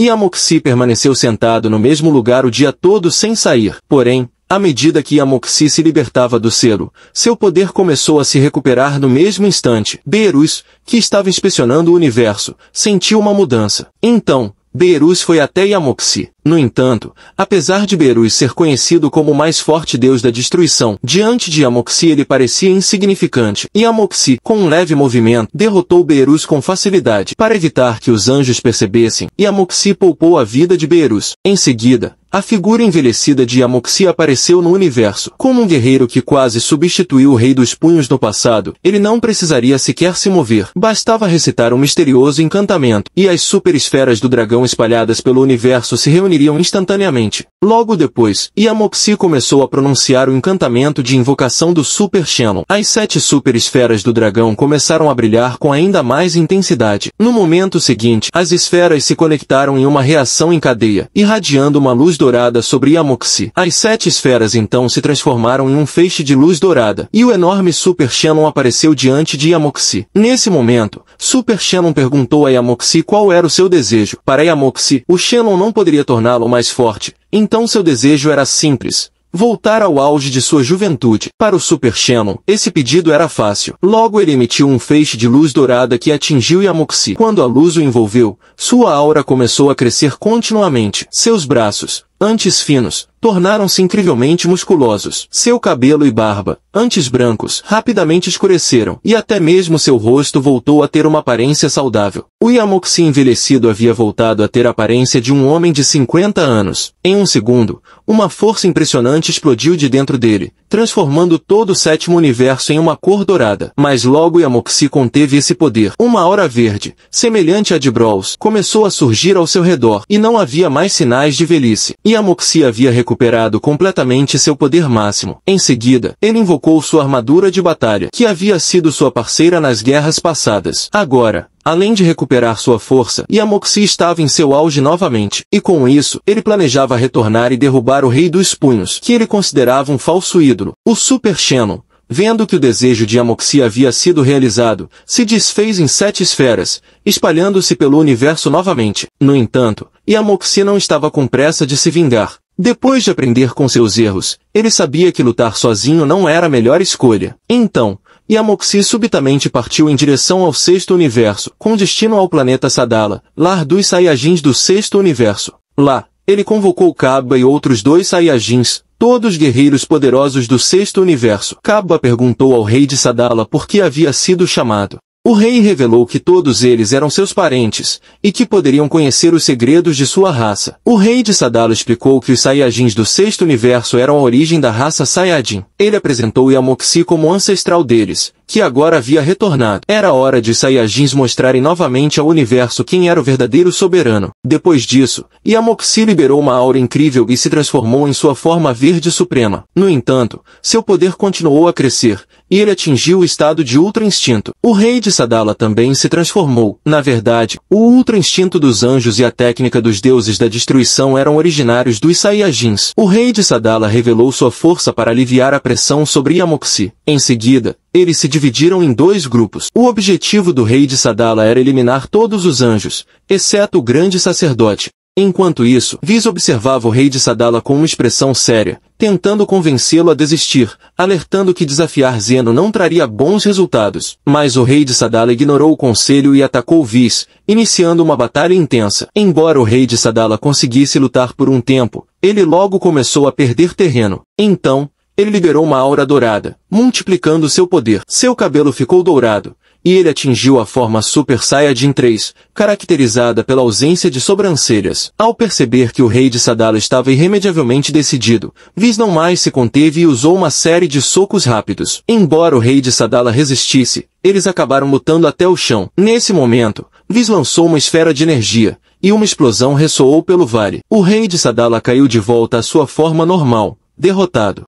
E Amoxi permaneceu sentado no mesmo lugar o dia todo sem sair. Porém, à medida que Amoxi se libertava do cero, seu poder começou a se recuperar no mesmo instante. Berus, que estava inspecionando o universo, sentiu uma mudança. Então, Beerus foi até Yamoxi. No entanto, apesar de Beerus ser conhecido como o mais forte deus da destruição, diante de Yamoxi ele parecia insignificante, e Yamoxi, com um leve movimento, derrotou Beerus com facilidade. Para evitar que os anjos percebessem, Yamoxi poupou a vida de Beerus. Em seguida, a figura envelhecida de Yamoxi apareceu no universo. Como um guerreiro que quase substituiu o rei dos punhos no passado, ele não precisaria sequer se mover. Bastava recitar um misterioso encantamento, e as super esferas do dragão espalhadas pelo universo se reuniriam instantaneamente. Logo depois, Yamoxi começou a pronunciar o encantamento de invocação do Super Shannon. As sete super esferas do dragão começaram a brilhar com ainda mais intensidade. No momento seguinte, as esferas se conectaram em uma reação em cadeia, irradiando uma luz dourada sobre Yamoxi. As sete esferas então se transformaram em um feixe de luz dourada, e o enorme Super Shannon apareceu diante de Yamoxi. Nesse momento, Super Shannon perguntou a Yamoxi qual era o seu desejo. Para Yamoxi, o Shannon não poderia torná-lo mais forte, então seu desejo era simples voltar ao auge de sua juventude. Para o Super Shannon, esse pedido era fácil. Logo ele emitiu um feixe de luz dourada que atingiu Yamoxi. Quando a luz o envolveu, sua aura começou a crescer continuamente. Seus braços, antes finos, tornaram-se incrivelmente musculosos. Seu cabelo e barba, antes brancos, rapidamente escureceram, e até mesmo seu rosto voltou a ter uma aparência saudável. O Yamoxi envelhecido havia voltado a ter a aparência de um homem de 50 anos. Em um segundo, uma força impressionante explodiu de dentro dele, transformando todo o sétimo universo em uma cor dourada. Mas logo Yamoxi conteve esse poder. Uma aura verde, semelhante à de Brawls, começou a surgir ao seu redor, e não havia mais sinais de velhice. E Amoxia havia recuperado completamente seu poder máximo. Em seguida, ele invocou sua armadura de batalha, que havia sido sua parceira nas guerras passadas. Agora, Além de recuperar sua força, Yamoxi estava em seu auge novamente, e com isso, ele planejava retornar e derrubar o Rei dos Punhos, que ele considerava um falso ídolo. O Super Shannon, vendo que o desejo de Amoxia havia sido realizado, se desfez em sete esferas, espalhando-se pelo universo novamente. No entanto, Amoxi não estava com pressa de se vingar. Depois de aprender com seus erros, ele sabia que lutar sozinho não era a melhor escolha. Então, Yamoxi subitamente partiu em direção ao sexto universo, com destino ao planeta Sadala, lar dos Saiyajins do sexto universo. Lá, ele convocou Kaba e outros dois Saiyajins, todos guerreiros poderosos do sexto universo. Kaba perguntou ao rei de Sadala por que havia sido chamado. O rei revelou que todos eles eram seus parentes, e que poderiam conhecer os segredos de sua raça. O rei de Sadalo explicou que os Saiyajins do sexto universo eram a origem da raça Saiyajin. Ele apresentou Yamoxi como ancestral deles, que agora havia retornado. Era hora de Saiyajins mostrarem novamente ao universo quem era o verdadeiro soberano. Depois disso, Yamoxi liberou uma aura incrível e se transformou em sua forma verde suprema. No entanto, seu poder continuou a crescer, e ele atingiu o estado de Ultra Instinto. O rei de Sadala também se transformou. Na verdade, o Ultra Instinto dos anjos e a técnica dos deuses da destruição eram originários dos Saiyajins. O rei de Sadala revelou sua força para aliviar a pressão sobre Yamoxi. Em seguida, eles se dividiram em dois grupos. O objetivo do rei de Sadala era eliminar todos os anjos, exceto o grande sacerdote. Enquanto isso, Viz observava o rei de Sadala com uma expressão séria, tentando convencê-lo a desistir, alertando que desafiar Zeno não traria bons resultados. Mas o rei de Sadala ignorou o conselho e atacou Viz, iniciando uma batalha intensa. Embora o rei de Sadala conseguisse lutar por um tempo, ele logo começou a perder terreno. Então, ele liberou uma aura dourada, multiplicando seu poder. Seu cabelo ficou dourado, e ele atingiu a forma Super Saiyajin 3, caracterizada pela ausência de sobrancelhas. Ao perceber que o rei de Sadala estava irremediavelmente decidido, Viz não mais se conteve e usou uma série de socos rápidos. Embora o rei de Sadala resistisse, eles acabaram lutando até o chão. Nesse momento, Viz lançou uma esfera de energia, e uma explosão ressoou pelo vale. O rei de Sadala caiu de volta à sua forma normal, derrotado.